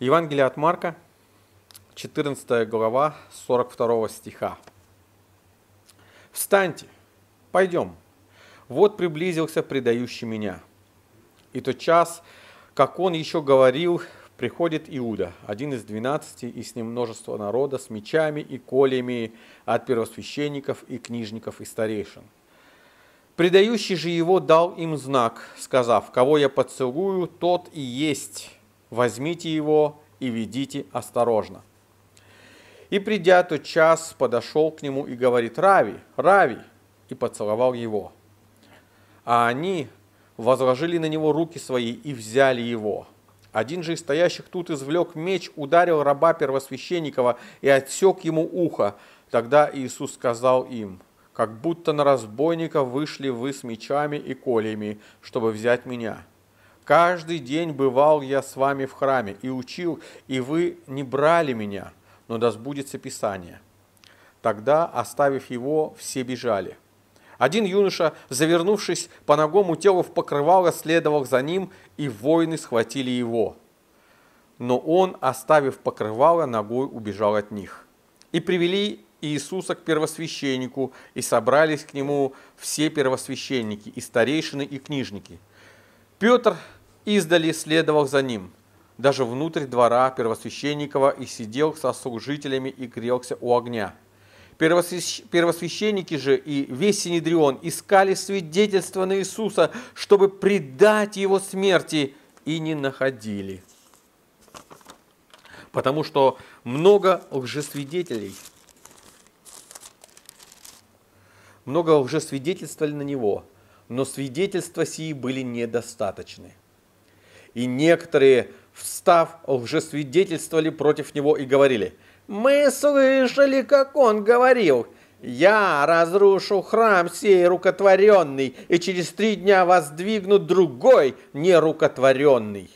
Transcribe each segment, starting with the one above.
Евангелие от Марка, 14 глава, 42 стиха. «Встаньте, пойдем, вот приблизился предающий меня. И тот час, как он еще говорил, приходит Иуда, один из двенадцати, и с ним множество народа, с мечами и колями от первосвященников и книжников и старейшин. Предающий же его дал им знак, сказав, «Кого я поцелую, тот и есть возьмите его и ведите осторожно. И придя тот час, подошел к нему и говорит, Рави, Рави, и поцеловал его. А они возложили на него руки свои и взяли его. Один же из стоящих тут извлек меч, ударил раба первосвященникова и отсек ему ухо. Тогда Иисус сказал им, как будто на разбойника вышли вы с мечами и колями, чтобы взять меня. Каждый день бывал я с вами в храме и учил, и вы не брали меня, но да сбудется Писание. Тогда, оставив его, все бежали. Один юноша, завернувшись по ногому телу в покрывало, следовал за ним, и воины схватили его. Но он, оставив покрывало, ногой убежал от них. И привели Иисуса к первосвященнику, и собрались к нему все первосвященники, и старейшины, и книжники. Петр издали следовал за ним, даже внутрь двора первосвященникова и сидел со служителями и грелся у огня. Первосвященники же и весь Синедрион искали свидетельство на Иисуса, чтобы предать Его смерти, и не находили. Потому что много лжесвидетелей, много лжесвидетельствовали на Него, но свидетельства сии были недостаточны. И некоторые, встав, лжесвидетельствовали против него и говорили, «Мы слышали, как он говорил, я разрушу храм сей рукотворенный, и через три дня воздвигну другой нерукотворенный».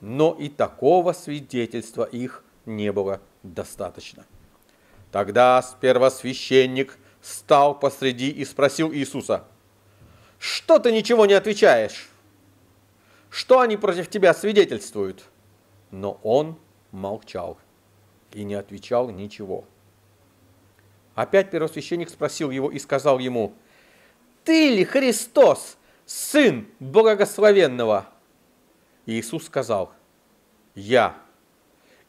Но и такого свидетельства их не было достаточно. Тогда первосвященник стал посреди и спросил Иисуса, «Что ты ничего не отвечаешь?» Что они против тебя свидетельствуют? Но он молчал и не отвечал ничего. Опять первосвященник спросил его и сказал ему, «Ты ли Христос, Сын Благословенного?» Иисус сказал, «Я,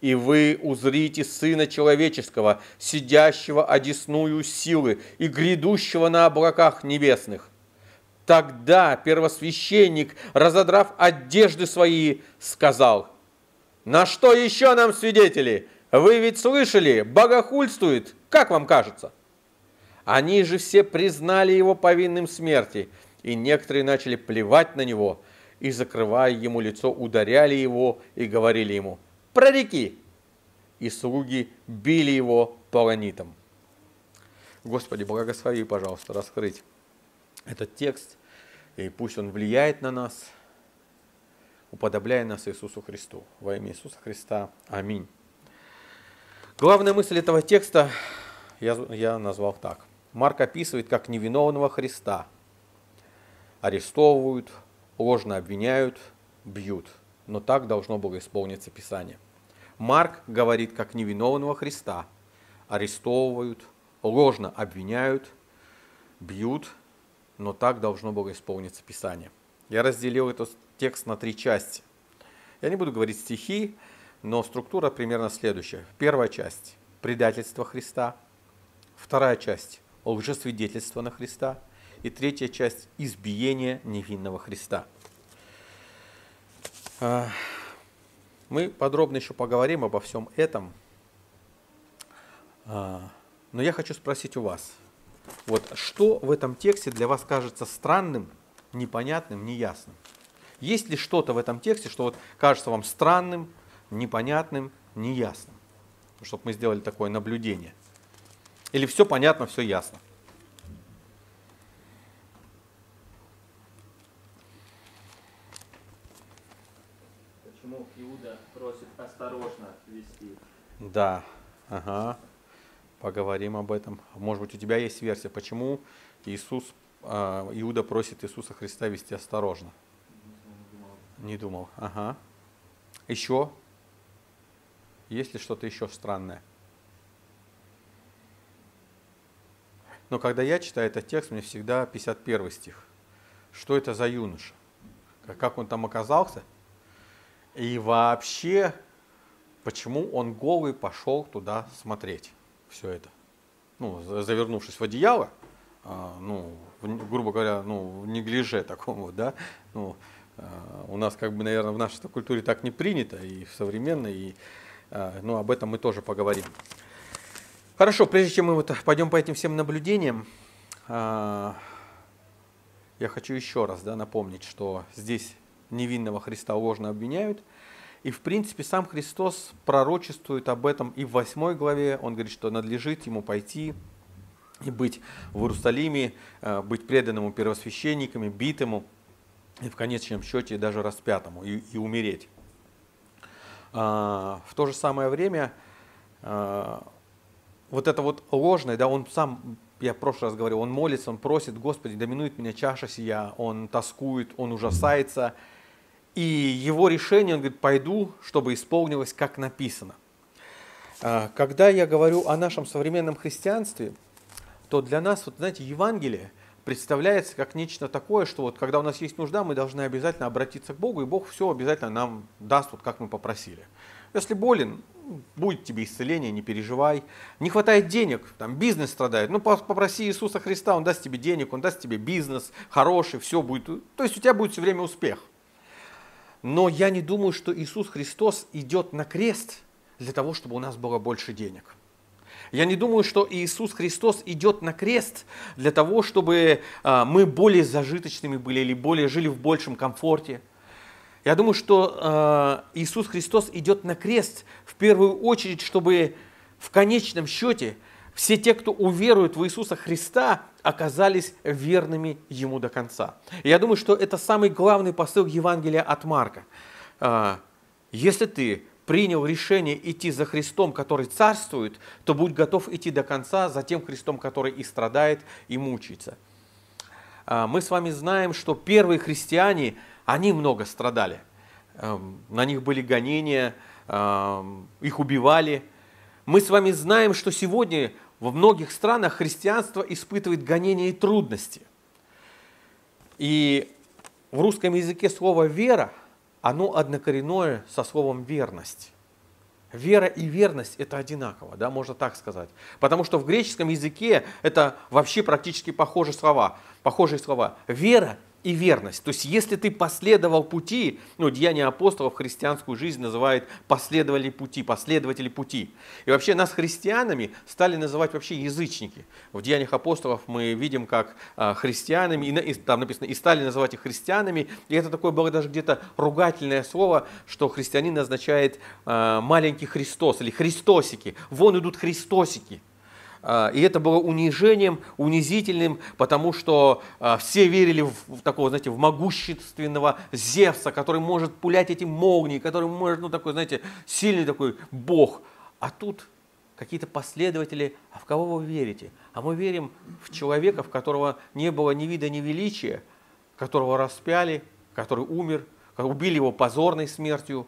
и вы узрите Сына Человеческого, сидящего одесную силы и грядущего на облаках небесных, Тогда первосвященник, разодрав одежды свои, сказал, «На что еще нам свидетели? Вы ведь слышали, богохульствует, как вам кажется?» Они же все признали его повинным смерти, и некоторые начали плевать на него, и, закрывая ему лицо, ударяли его и говорили ему, «Прореки!» И слуги били его полонитом. Господи, благослови, пожалуйста, раскрыть этот текст, и пусть он влияет на нас, уподобляя нас Иисусу Христу. Во имя Иисуса Христа. Аминь. Главная мысль этого текста я, я назвал так. Марк описывает, как невиновного Христа арестовывают, ложно обвиняют, бьют. Но так должно было исполниться Писание. Марк говорит, как невиновного Христа арестовывают, ложно обвиняют, бьют – но так должно было исполниться Писание. Я разделил этот текст на три части. Я не буду говорить стихи, но структура примерно следующая. Первая часть – предательство Христа. Вторая часть – лжесвидетельство на Христа. И третья часть – избиение невинного Христа. А, мы подробно еще поговорим обо всем этом, а, но я хочу спросить у вас – вот что в этом тексте для вас кажется странным, непонятным, неясным? Есть ли что-то в этом тексте, что вот кажется вам странным, непонятным, неясным? Ну, Чтобы мы сделали такое наблюдение. Или все понятно, все ясно? Почему Иуда просит осторожно вести? Да. Ага поговорим об этом. Может быть, у тебя есть версия, почему Иисус, а, Иуда просит Иисуса Христа вести осторожно? Не думал. Ага. Еще? Есть ли что-то еще странное? Но когда я читаю этот текст, мне всегда 51 стих. Что это за юноша? Как он там оказался? И вообще, почему он голый пошел туда смотреть? все это. Ну, завернувшись в одеяло, а, ну, грубо говоря, ну, в неглиже таком вот, да, ну, а, у нас, как бы, наверное, в нашей культуре так не принято, и в современной, и, а, ну, об этом мы тоже поговорим. Хорошо, прежде чем мы вот пойдем по этим всем наблюдениям, я хочу еще раз да, напомнить, что здесь невинного Христа ложно обвиняют – и, в принципе, сам Христос пророчествует об этом и в 8 главе. Он говорит, что надлежит ему пойти и быть в Иерусалиме, э, быть преданному первосвященниками, битому и в конечном счете даже распятому и, и умереть. А, в то же самое время э, вот это вот ложное, да, он сам, я в прошлый раз говорил, он молится, он просит, Господи, доминует меня чаша сия, он тоскует, он ужасается – и его решение, он говорит, пойду, чтобы исполнилось, как написано. А, когда я говорю о нашем современном христианстве, то для нас, вот знаете, Евангелие представляется как нечто такое, что вот когда у нас есть нужда, мы должны обязательно обратиться к Богу, и Бог все обязательно нам даст, вот как мы попросили. Если болен, будет тебе исцеление, не переживай. Не хватает денег, там бизнес страдает. Ну, попроси Иисуса Христа, Он даст тебе денег, Он даст тебе бизнес хороший, все будет. То есть у тебя будет все время успех. Но я не думаю, что Иисус Христос идет на крест для того, чтобы у нас было больше денег. Я не думаю, что Иисус Христос идет на крест для того, чтобы а, мы более зажиточными были или более жили в большем комфорте. Я думаю, что а, Иисус Христос идет на крест в первую очередь, чтобы в конечном счете все те, кто уверует в Иисуса Христа, оказались верными Ему до конца. я думаю, что это самый главный посыл Евангелия от Марка. А, Если ты принял решение идти за Христом, который царствует, то будь готов идти до конца за тем Христом, который и страдает, и мучается. А, мы с вами знаем, что первые христиане, они много страдали. А, на них были гонения, их убивали. Мы с вами знаем, что сегодня во многих странах христианство испытывает гонения и трудности. И в русском языке слово «вера», оно однокоренное со словом «верность». Вера и верность – это одинаково, да, можно так сказать. Потому что в греческом языке это вообще практически похожие слова. Похожие слова. Вера и верность. То есть если ты последовал пути, ну, Деяния апостолов христианскую жизнь называют последовали пути, последователи пути. И вообще нас христианами стали называть вообще язычники. В Деяниях апостолов мы видим, как а, христианами, и, и, там написано, и стали называть их христианами, и это такое было даже где-то ругательное слово, что христианин означает а, маленький Христос или христосики. Вон идут христосики. А, и это было унижением, унизительным, потому что а, все верили в такого, знаете, в могущественного Зевса, который может пулять эти молнии, который может, ну, такой, знаете, сильный такой бог. А тут какие-то последователи, а в кого вы верите? А мы верим в человека, в которого не было ни вида, ни величия, которого распяли, который умер, убили его позорной смертью.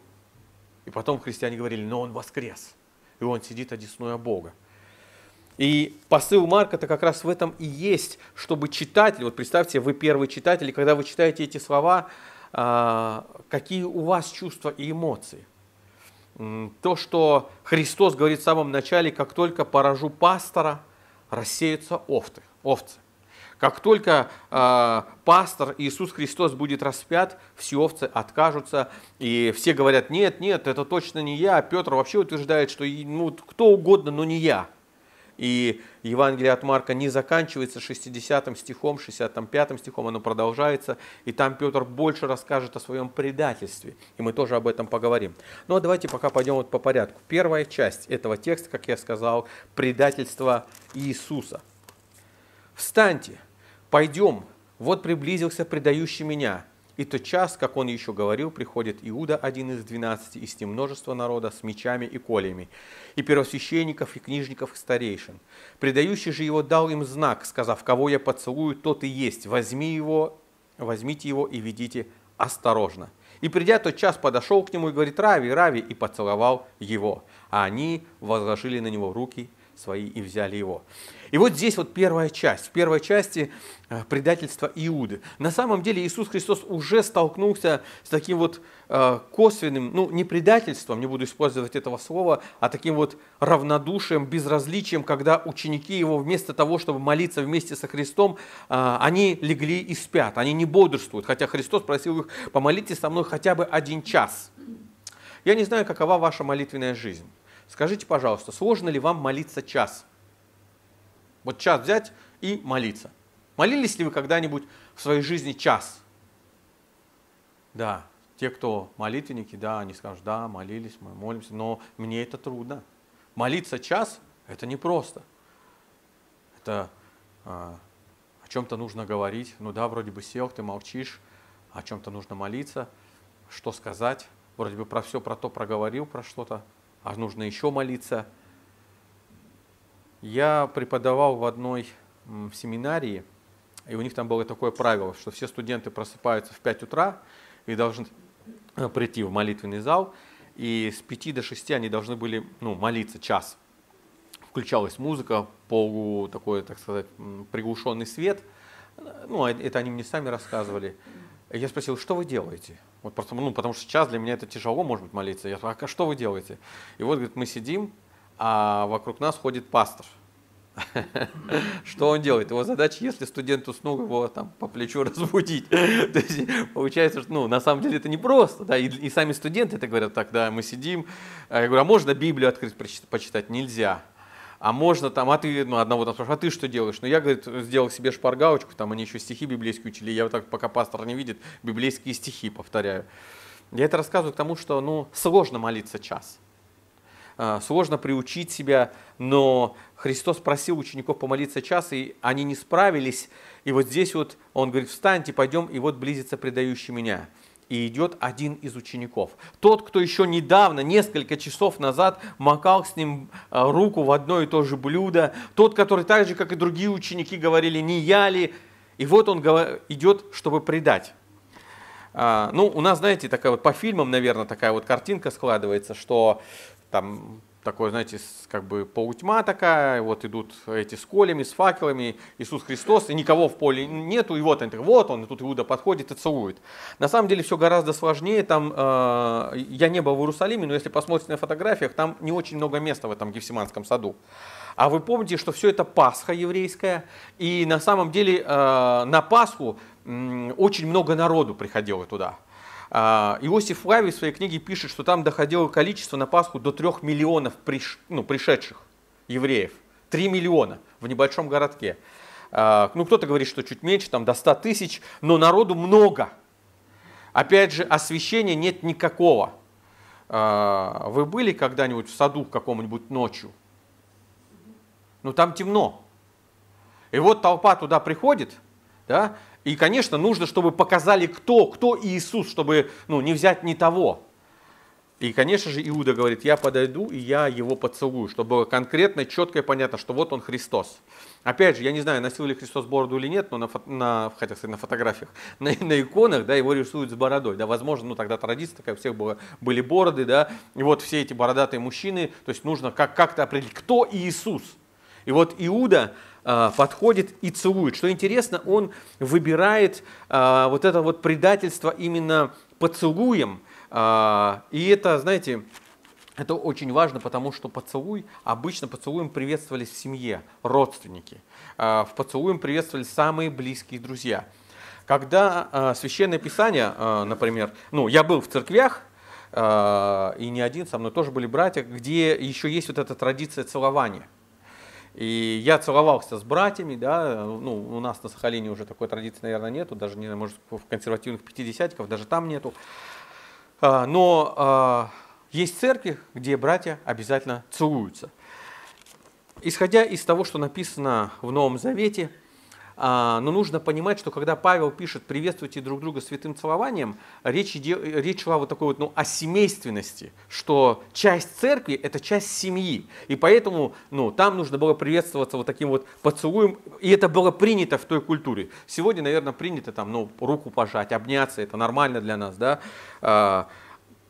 И потом христиане говорили, но он воскрес, и он сидит одесную Бога. И посыл Марка это как раз в этом и есть, чтобы читатель, вот представьте, вы первый читатель, и когда вы читаете эти слова, а, какие у вас чувства и эмоции. То, что Христос говорит в самом начале, как только поражу пастора, рассеются овцы. овцы. Как только э, пастор Иисус Христос будет распят, все овцы откажутся, и все говорят, нет, нет, это точно не я. Петр вообще утверждает, что ну, кто угодно, но не я. И Евангелие от Марка не заканчивается 60 стихом, 65 стихом, оно продолжается. И там Петр больше расскажет о своем предательстве. И мы тоже об этом поговорим. Ну а давайте пока пойдем вот по порядку. Первая часть этого текста, как я сказал, предательство Иисуса. «Встаньте, пойдем, вот приблизился предающий меня, и тот час, как он еще говорил, приходит Иуда, один из двенадцати, и из множества народа, с мечами и колями, и первосвященников, и книжников, и старейшин. Предающий же его дал им знак, сказав, кого я поцелую, тот и есть, возьми его, возьмите его и ведите осторожно. И придя тот час, подошел к нему и говорит, Рави, Рави, и поцеловал его. А они возложили на него руки свои и взяли его. И вот здесь вот первая часть. В первой части э, предательства Иуды. На самом деле Иисус Христос уже столкнулся с таким вот э, косвенным, ну не предательством, не буду использовать этого слова, а таким вот равнодушием, безразличием, когда ученики его вместо того, чтобы молиться вместе со Христом, э, они легли и спят, они не бодрствуют, хотя Христос просил их помолитесь со мной хотя бы один час. Я не знаю, какова ваша молитвенная жизнь. Скажите, пожалуйста, сложно ли вам молиться час? Вот час взять и молиться. Молились ли вы когда-нибудь в своей жизни час? Да, те, кто молитвенники, да, они скажут, да, молились, мы молимся, но мне это трудно. Молиться час – это непросто. Это а, о чем-то нужно говорить. Ну да, вроде бы сел, ты молчишь, о чем-то нужно молиться, что сказать. Вроде бы про все, про то проговорил, про что-то, а нужно еще молиться – я преподавал в одной семинарии, и у них там было такое правило, что все студенты просыпаются в 5 утра и должны э, прийти в молитвенный зал, и с 5 до 6 они должны были ну, молиться час. Включалась музыка, полу такой, так сказать, приглушенный свет. Ну, а это они мне сами рассказывали. Я спросил, что вы делаете? Вот просто, ну, потому что час для меня это тяжело, может быть, молиться. Я спрашиваю, а что вы делаете? И вот, говорит, мы сидим, а вокруг нас ходит пастор. Что он делает? Его задача, если студент уснул, его там по плечу разбудить. То есть получается, что ну, на самом деле это непросто. Да? И, и сами студенты это говорят, так, да, мы сидим. А я говорю, а можно Библию открыть, почитать? Нельзя. А можно там, а ты, ну, одного там спрашивают, а ты что делаешь? Ну, я, говорит, сделал себе шпаргалочку, там они еще стихи библейские учили. Я вот так, пока пастор не видит, библейские стихи повторяю. Я это рассказываю к тому, что, ну, сложно молиться час. А, сложно приучить себя, но Христос просил учеников помолиться час, и они не справились. И вот здесь вот он говорит, встаньте, пойдем, и вот близится предающий меня. И идет один из учеников. Тот, кто еще недавно, несколько часов назад, макал с ним а, руку в одно и то же блюдо. Тот, который так же, как и другие ученики, говорили, не я ли. И вот он идет, чтобы предать. А, ну, у нас, знаете, такая вот по фильмам, наверное, такая вот картинка складывается, что там такое, знаете, как бы полутьма такая, вот идут эти с колями, с факелами, Иисус Христос, и никого в поле нету, и вот он, вот он, и тут Иуда подходит и целует. На самом деле все гораздо сложнее, там, э, я не был в Иерусалиме, но если посмотрите на фотографиях, там не очень много места в этом Гефсиманском саду. А вы помните, что все это Пасха еврейская, и на самом деле э, на Пасху э, очень много народу приходило туда. А, Иосиф Флавий в своей книге пишет, что там доходило количество на Пасху до трех миллионов приш, ну, пришедших евреев. три миллиона в небольшом городке. А, ну, кто-то говорит, что чуть меньше, там до 100 тысяч, но народу много. Опять же, освещения нет никакого. А, вы были когда-нибудь в саду в каком-нибудь ночью? Ну, там темно. И вот толпа туда приходит – да? И, конечно, нужно, чтобы показали, кто, кто Иисус, чтобы ну, не взять ни того. И, конечно же, Иуда говорит, я подойду и я его поцелую, чтобы было конкретно, четко и понятно, что вот он Христос. Опять же, я не знаю, носил ли Христос бороду или нет, но на, на, хотя, кстати, на фотографиях, на, на иконах, да, его рисуют с бородой, да, возможно, ну тогда традиция такая, у всех было, были бороды, да, и вот все эти бородатые мужчины, то есть нужно как, как-то определить, кто Иисус. И вот Иуда, а, подходит и целует. Что интересно, он выбирает а, вот это вот предательство именно поцелуем. А, и это, знаете, это очень важно, потому что поцелуй, обычно поцелуем приветствовались в семье, родственники. В поцелуем приветствовались самые близкие друзья. Когда Священное Писание, например, ну, я был в церквях, и не один, со мной тоже были братья, где еще есть вот эта традиция целования – и я целовался с братьями, да, ну, у нас на Сахалине уже такой традиции, наверное, нету, даже, не может, в консервативных пятидесятиков даже там нету. А, но а, есть церкви, где братья обязательно целуются. Исходя из того, что написано в Новом Завете, а, но нужно понимать, что когда Павел пишет «приветствуйте друг друга святым целованием», речь, иде, речь шла вот такой вот, ну, о семейственности, что часть церкви – это часть семьи. И поэтому ну, там нужно было приветствоваться вот таким вот поцелуем, и это было принято в той культуре. Сегодня, наверное, принято там, ну, руку пожать, обняться, это нормально для нас, да. А,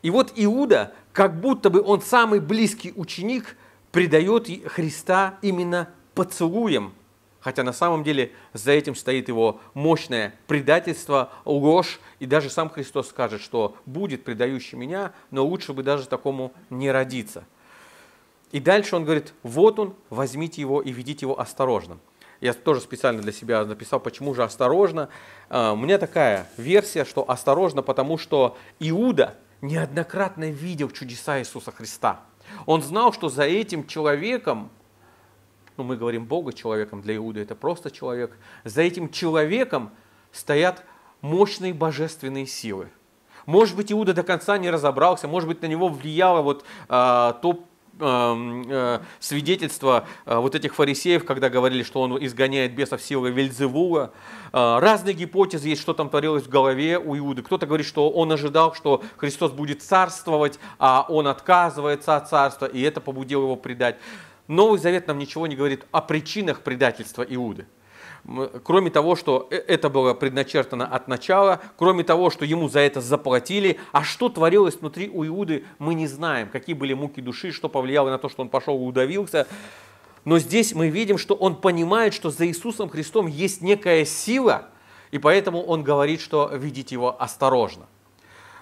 и вот Иуда, как будто бы он самый близкий ученик, предает Христа именно поцелуем, Хотя на самом деле за этим стоит его мощное предательство, ложь. И даже сам Христос скажет, что будет предающий меня, но лучше бы даже такому не родиться. И дальше он говорит, вот он, возьмите его и ведите его осторожно. Я тоже специально для себя написал, почему же осторожно. А, у меня такая версия, что осторожно, потому что Иуда неоднократно видел чудеса Иисуса Христа. Он знал, что за этим человеком ну, мы говорим Бога человеком, для Иуды это просто человек, за этим человеком стоят мощные божественные силы. Может быть, Иуда до конца не разобрался, может быть, на него влияло вот а, то а, а свидетельство а, вот этих фарисеев, когда говорили, что он изгоняет бесов силы Вельзевула. А, разные гипотезы есть, что там творилось в голове у Иуды. Кто-то говорит, что он ожидал, что Христос будет царствовать, а он отказывается от царства, и это побудило его предать. Новый Завет нам ничего не говорит о причинах предательства Иуды. Кроме того, что э, это было предначертано от начала, кроме того, что ему за это заплатили, а что творилось внутри у Иуды, мы не знаем, какие были муки души, что повлияло на то, что он пошел и удавился. Но здесь мы видим, что он понимает, что за Иисусом Христом есть некая сила, и поэтому он говорит, что видеть его осторожно.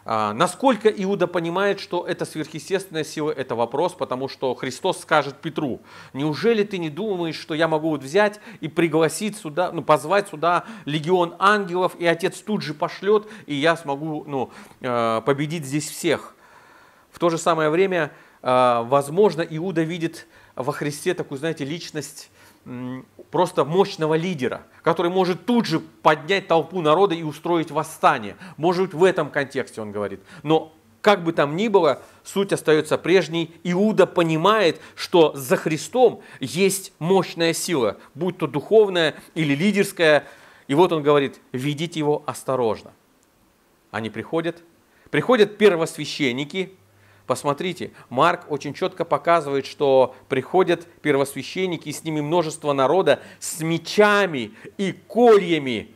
А, насколько Иуда понимает, что это сверхъестественная сила, это вопрос, потому что Христос скажет Петру, неужели ты не думаешь, что я могу вот взять и пригласить сюда, ну, позвать сюда легион ангелов, и отец тут же пошлет, и я смогу ну, э, победить здесь всех. В то же самое время, э, возможно, Иуда видит во Христе такую, знаете, личность просто мощного лидера, который может тут же поднять толпу народа и устроить восстание. Может быть, в этом контексте он говорит. Но как бы там ни было, суть остается прежней. Иуда понимает, что за Христом есть мощная сила, будь то духовная или лидерская. И вот он говорит, ведите его осторожно. Они приходят, приходят первосвященники, Посмотрите, Марк очень четко показывает, что приходят первосвященники, и с ними множество народа с мечами и кольями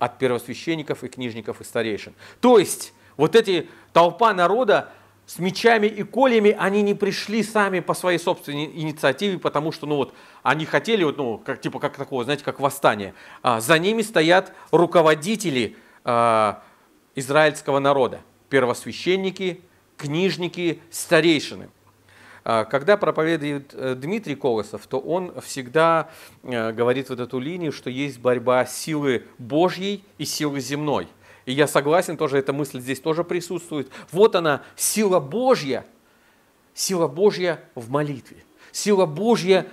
от первосвященников и книжников и старейшин. То есть вот эти толпа народа с мечами и кольями, они не пришли сами по своей собственной инициативе, потому что, ну вот, они хотели, вот, ну, как, типа, как такого, знаете, как восстание. А, за ними стоят руководители а, израильского народа, первосвященники, книжники, старейшины. А, когда проповедует э, Дмитрий Колосов, то он всегда э, говорит вот эту линию, что есть борьба силы Божьей и силы земной. И я согласен, тоже эта мысль здесь тоже присутствует. Вот она, сила Божья, сила Божья в молитве, сила Божья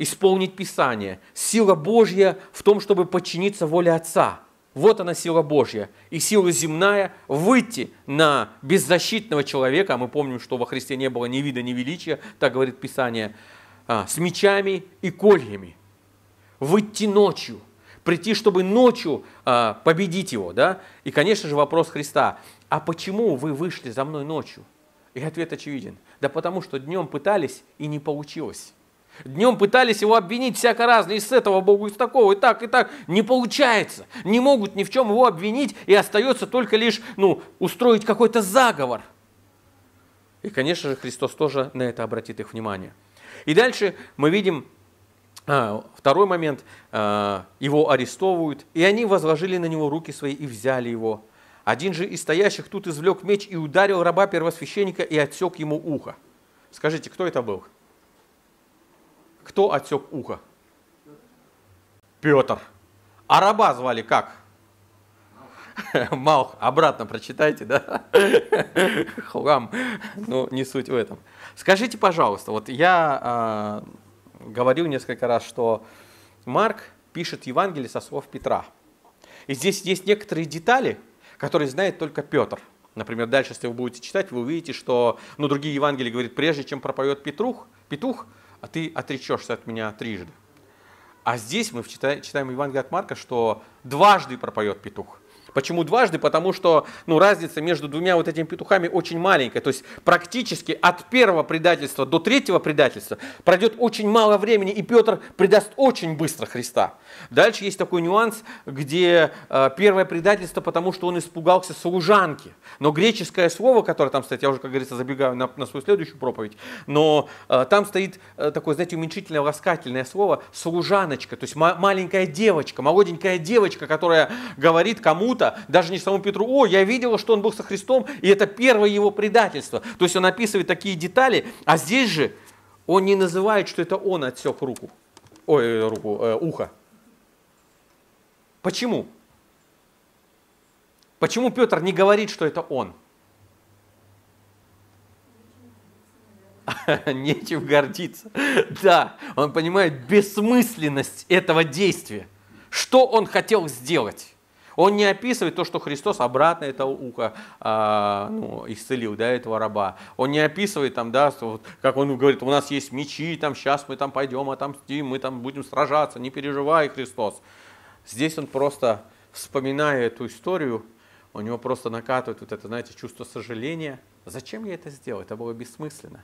исполнить Писание, сила Божья в том, чтобы подчиниться воле Отца – вот она сила Божья и сила земная выйти на беззащитного человека, а мы помним, что во Христе не было ни вида, ни величия, так говорит Писание, а, с мечами и кольями. Выйти ночью, прийти, чтобы ночью а, победить его. Да? И, конечно же, вопрос Христа, а почему вы вышли за мной ночью? И ответ очевиден. Да потому что днем пытались и не получилось. Днем пытались его обвинить всяко разно, из этого богу, из такого, и так, и так. Не получается. Не могут ни в чем его обвинить, и остается только лишь, ну, устроить какой-то заговор. И, конечно же, Христос тоже на это обратит их внимание. И дальше мы видим а, второй момент. А, его арестовывают, и они возложили на него руки свои и взяли его. Один же из стоящих тут извлек меч и ударил раба первосвященника и отсек ему ухо. Скажите, кто это был? Кто отсек ухо? Петр. А раба звали как? Малх, обратно прочитайте, да? Хлам, ну не суть в этом. Скажите, пожалуйста, вот я э, говорил несколько раз, что Марк пишет Евангелие со слов Петра. И здесь есть некоторые детали, которые знает только Петр. Например, дальше, если вы будете читать, вы увидите, что ну, другие Евангелия говорят, прежде чем пропоет петрух, петух, а ты отречешься от меня трижды. А здесь мы читаем, читаем Евангелие от Марка, что дважды пропоет петух. Почему дважды? Потому что ну, разница между двумя вот этими петухами очень маленькая. То есть практически от первого предательства до третьего предательства пройдет очень мало времени, и Петр предаст очень быстро Христа. Дальше есть такой нюанс, где э, первое предательство, потому что он испугался служанки. Но греческое слово, которое там стоит, я уже, как говорится, забегаю на, на свою следующую проповедь, но э, там стоит э, такое, знаете, уменьшительное, ласкательное слово «служаночка», то есть ма- маленькая девочка, молоденькая девочка, которая говорит кому-то, кому даже не самому Петру, о, я видел, что он был со Христом, и это первое его предательство. То есть он описывает такие детали, а здесь же он не называет, что это он отсек руку, ой, э, руку, э, ухо. Почему? Почему Петр не говорит, что это он? Нечем гордиться. Да, он понимает бессмысленность этого действия. Что он хотел сделать? Он не описывает то, что Христос обратно это ухо а, ну, исцелил, да, этого раба. Он не описывает там, да, вот, как он говорит, у нас есть мечи, там сейчас мы там пойдем отомстим, а мы там будем сражаться, не переживай, Христос. Здесь он просто, вспоминая эту историю, у него просто накатывает вот это, знаете, чувство сожаления. Зачем я это сделал? Это было бессмысленно.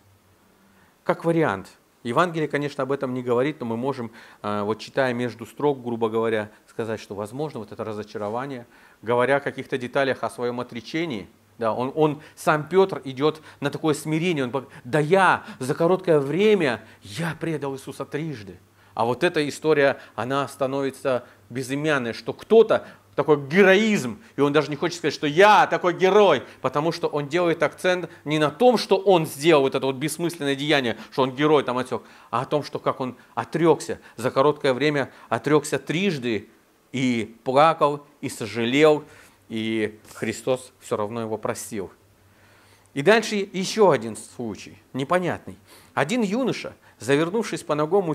Как вариант – Евангелие, конечно, об этом не говорит, но мы можем, а, вот читая между строк, грубо говоря, сказать, что возможно вот это разочарование, говоря о каких-то деталях о своем отречении, да, он, он, сам Петр идет на такое смирение, он говорит, да я за короткое время, я предал Иисуса трижды. А вот эта история, она становится безымянной, что кто-то такой героизм. И он даже не хочет сказать, что я такой герой, потому что он делает акцент не на том, что он сделал вот это вот бессмысленное деяние, что он герой там отек, а о том, что как он отрекся, за короткое время отрекся трижды и плакал, и сожалел, и Христос все равно его простил. И дальше еще один случай, непонятный. Один юноша, завернувшись по ногому